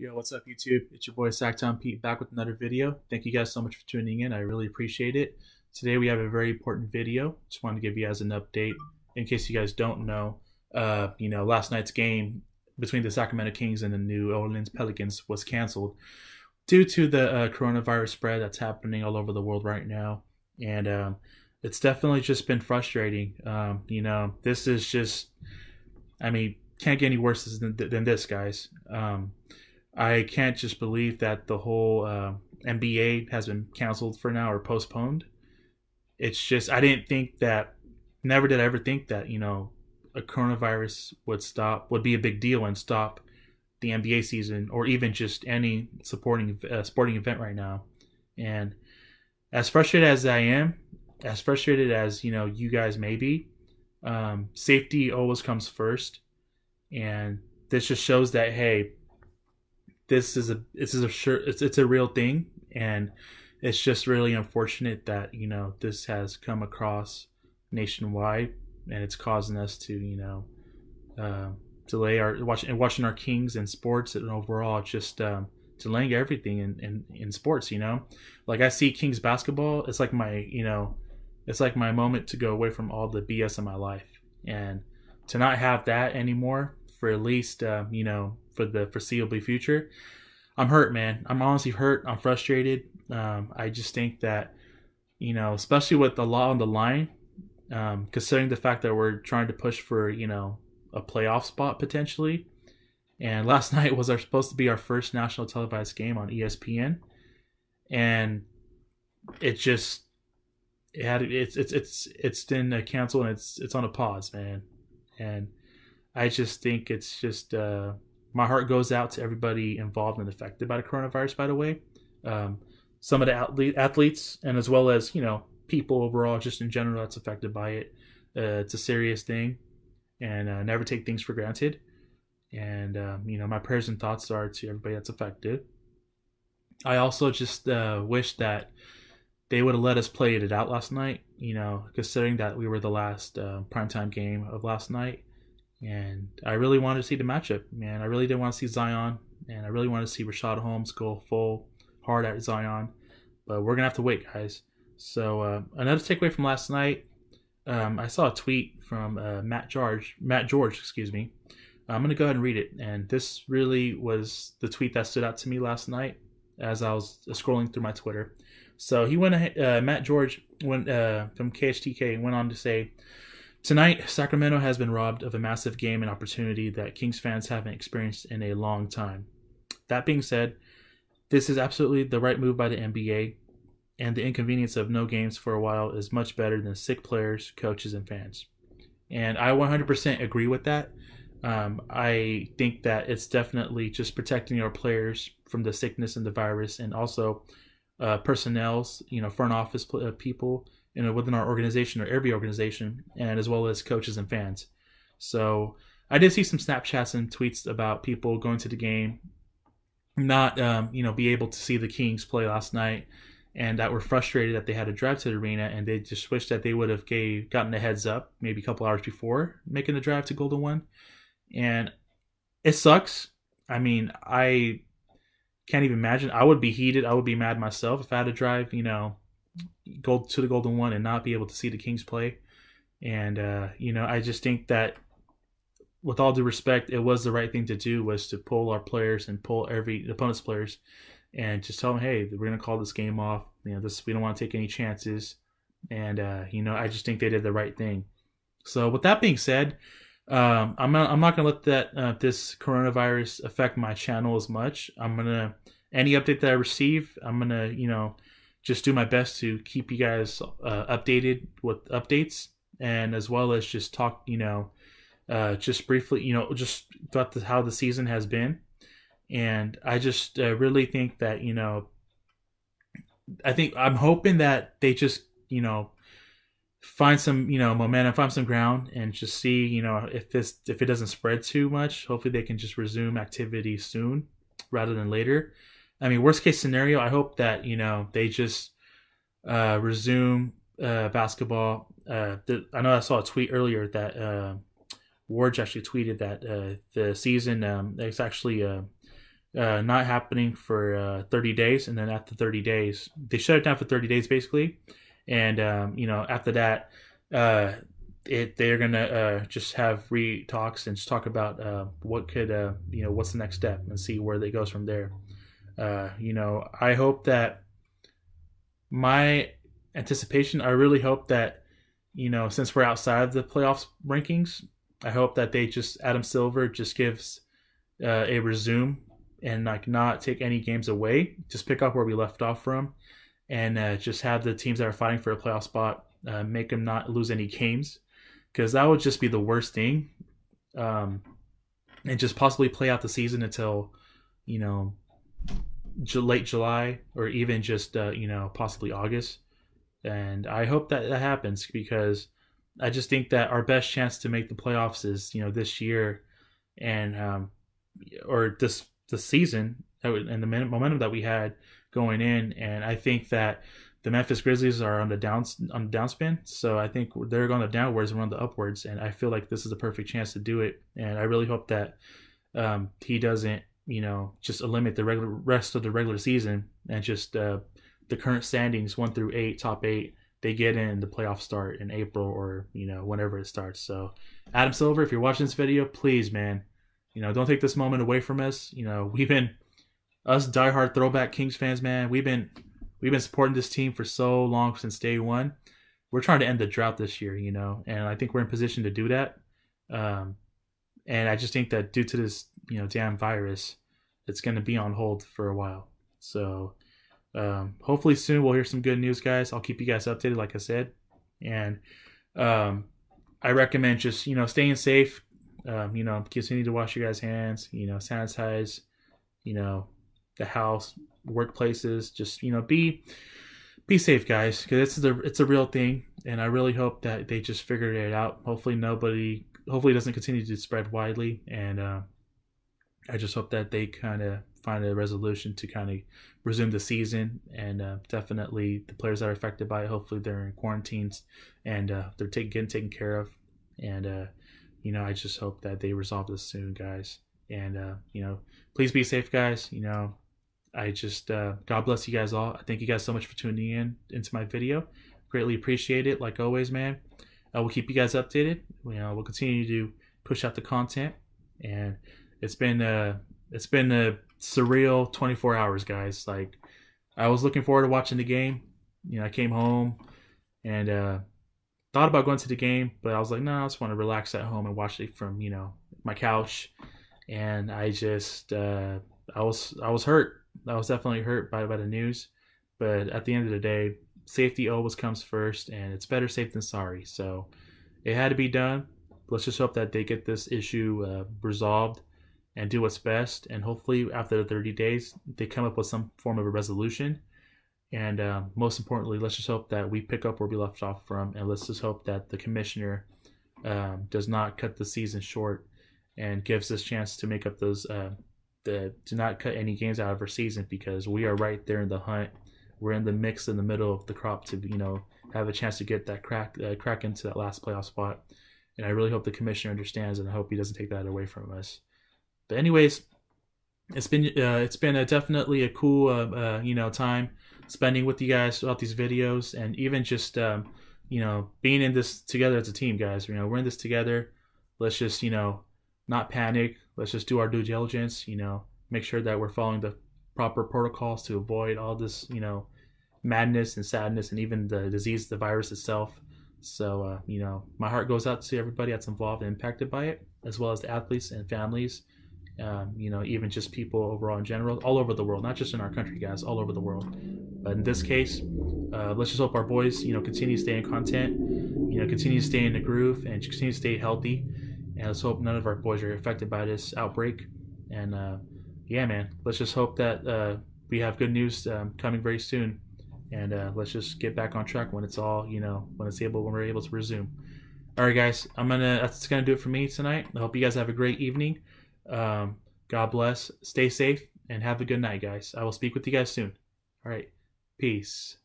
Yo, what's up, YouTube? It's your boy Sacktown Pete back with another video. Thank you guys so much for tuning in. I really appreciate it. Today we have a very important video. Just wanted to give you guys an update in case you guys don't know. Uh, you know, last night's game between the Sacramento Kings and the New Orleans Pelicans was canceled due to the uh, coronavirus spread that's happening all over the world right now, and um, it's definitely just been frustrating. Um, you know, this is just, I mean, can't get any worse than, than this, guys. Um, I can't just believe that the whole uh, um, NBA has been canceled for now or postponed. It's just I didn't think that. Never did I ever think that you know a coronavirus would stop would be a big deal and stop the NBA season or even just any supporting uh, sporting event right now. And as frustrated as I am, as frustrated as you know you guys may be, um, safety always comes first, and this just shows that hey, this is a this is a sure it's it's a real thing, and it's just really unfortunate that you know this has come across nationwide, and it's causing us to you know uh, delay our watching and watching our kings and sports and overall just um, delaying everything in, in in sports. You know, like I see Kings basketball, it's like my you know it's like my moment to go away from all the BS in my life and to not have that anymore for at least um, you know for the foreseeable future. I'm hurt, man. I'm honestly hurt. I'm frustrated. Um, I just think that, you know, especially with the law on the line, um, considering the fact that we're trying to push for, you know, a playoff spot potentially. And last night was our supposed to be our first national televised game on ESPN, and it just it had it's it's it's it's been uh, canceled and it's it's on a pause, man. And I just think it's just uh my heart goes out to everybody involved and affected by the coronavirus. By the way, um, some of the athletes and as well as you know people overall, just in general, that's affected by it. Uh, it's a serious thing, and uh, never take things for granted. And um, you know, my prayers and thoughts are to everybody that's affected. I also just uh, wish that they would have let us play it out last night. You know, considering that we were the last uh, primetime game of last night and I really wanted to see the matchup, man. I really did not want to see Zion, and I really wanted to see Rashad Holmes go full hard at Zion. But we're gonna have to wait, guys. So uh, another takeaway from last night, um, I saw a tweet from uh, Matt George. Matt George, excuse me. I'm gonna go ahead and read it. And this really was the tweet that stood out to me last night as I was scrolling through my Twitter. So he went. Uh, Matt George went uh, from KHTK went on to say, Tonight, Sacramento has been robbed of a massive game and opportunity that Kings fans haven't experienced in a long time. That being said, this is absolutely the right move by the NBA, and the inconvenience of no games for a while is much better than sick players, coaches, and fans. And I 100% agree with that. Um, I think that it's definitely just protecting our players from the sickness and the virus, and also uh, personnel's, you know, front office uh, people you know within our organization or every organization, and as well as coaches and fans. So I did see some Snapchats and tweets about people going to the game, not um, you know be able to see the Kings play last night, and that were frustrated that they had to drive to the arena, and they just wish that they would have gave gotten a heads up maybe a couple hours before making the drive to Golden One, and it sucks. I mean, I can't even imagine. I would be heated. I would be mad myself if I had to drive, you know, Go to the golden one and not be able to see the Kings play. And uh, you know, I just think that with all due respect, it was the right thing to do was to pull our players and pull every opponent's players and just tell them, hey, we're gonna call this game off. You know, this we don't want to take any chances. And uh, you know, I just think they did the right thing. So with that being said, um, I'm not, I'm not gonna let that uh, this coronavirus affect my channel as much. I'm gonna any update that I receive, I'm gonna you know just do my best to keep you guys uh, updated with updates and as well as just talk, you know, uh, just briefly, you know, just about the, how the season has been. And I just uh, really think that, you know, I think I'm hoping that they just, you know, find some, you know, momentum, find some ground and just see, you know, if this, if it doesn't spread too much, hopefully they can just resume activity soon rather than later. I mean, worst case scenario, I hope that you know they just uh, resume uh, basketball. Uh, the, I know I saw a tweet earlier that uh, actually tweeted that uh, the season um, actually uh, uh, not happening for 30 days, and then after 30 days, they shut it down for 30 days basically, and um, you know after that. It, they're gonna just have re talks and just talk about what could you know what's the next step and see where it goes from there. Uh, you know, I hope that my anticipation, I really hope that, you know, since we're outside of the playoffs rankings, I hope that they just, Adam Silver just gives uh, a resume and like not take any games away, just pick up where we left off from and uh, just have the teams that are fighting for a playoff spot uh, make them not lose any games because that would just be the worst thing um, and just possibly play out the season until you know late July or even just uh, you know possibly August. And I hope that that happens because I just think that our best chance to make the playoffs is you know this year, and um, or this the season and the momentum that we had going in. And I think that the Memphis Grizzlies are on the down on the downspin, so I think they're going the downwards and on the upwards. And I feel like this is the perfect chance to do it. And I really hope that um, he doesn't you know, just eliminate the regular rest of the regular season and just uh, the current standings one through eight, top eight, they get in the playoff start in April or you know whenever it starts. So, Adam Silver, if you're watching this video, please, man, you know, don't take this moment away from us. You know, we've been us diehard throwback Kings fans, man. We've been we've been supporting this team for so long since day one. We're trying to end the drought this year, you know, and I think we're in position to do that. Um, and I just think that due to this you know damn virus it's going to be on hold for a while so um, hopefully soon we'll hear some good news guys i'll keep you guys updated like i said and um, i recommend just you know staying safe um, you know continue to wash your guys hands you know sanitize you know the house workplaces just you know be be safe guys because it's a it's a real thing and i really hope that they just figured it out hopefully nobody hopefully it doesn't continue to spread widely and uh, I just hope that they kind of find a resolution to kind of resume the season. And uh, definitely the players that are affected by it, hopefully they're in quarantines and uh, they're take, getting taken care of. And, uh, you know, I just hope that they resolve this soon, guys. And, uh, you know, please be safe, guys. You know, I just, uh, God bless you guys all. I thank you guys so much for tuning in into my video. Greatly appreciate it, like always, man. I uh, will keep you guys updated. You know, we'll continue to push out the content. And, it's been a it's been a surreal 24 hours, guys. Like I was looking forward to watching the game. You know, I came home and uh, thought about going to the game, but I was like, no, I just want to relax at home and watch it from you know my couch. And I just uh, I was I was hurt. I was definitely hurt by by the news. But at the end of the day, safety always comes first, and it's better safe than sorry. So it had to be done. Let's just hope that they get this issue uh, resolved and do what's best. And hopefully, after the 30 days, they come up with some form of a resolution. And uh, most importantly, let's just hope that we pick up where we left off from, and let's just hope that the commissioner um, does not cut the season short and gives us a chance to make up those uh, the to not cut any games out of our season because we are right there in the hunt. We're in the mix in the middle of the crop to you know have a chance to get that crack uh, crack into that last playoff spot. And I really hope the commissioner understands, and I hope he doesn't take that away from us. But anyways, it's been uh, it's been a, definitely a cool uh, uh, you know time spending with you guys throughout these videos and even just um, you know being in this together as a team, guys. You know we're in this together. Let's just you know not panic. Let's just do our due diligence. You know make sure that we're following the proper protocols to avoid all this you know madness and sadness and even the disease, the virus itself. So, uh, you know, my heart goes out to everybody that's involved and impacted by it, as well as the athletes and families um, you know, even just people overall in general, all over the world, not just in our country, guys, all over the world. But in this case, uh, let's just hope our boys, you know, continue to stay in content, you know, continue to stay in the groove and continue to stay healthy. And let's hope none of our boys are affected by this outbreak. And uh, yeah, man, let's just hope that uh, we have good news um, coming very soon. And uh, let's just get back on track when it's all, you know, when it's able, when we're able to resume. All right, guys, I'm gonna. That's gonna do it for me tonight. I hope you guys have a great evening. Um, God bless. Stay safe and have a good night, guys. I will speak with you guys soon. All right. Peace.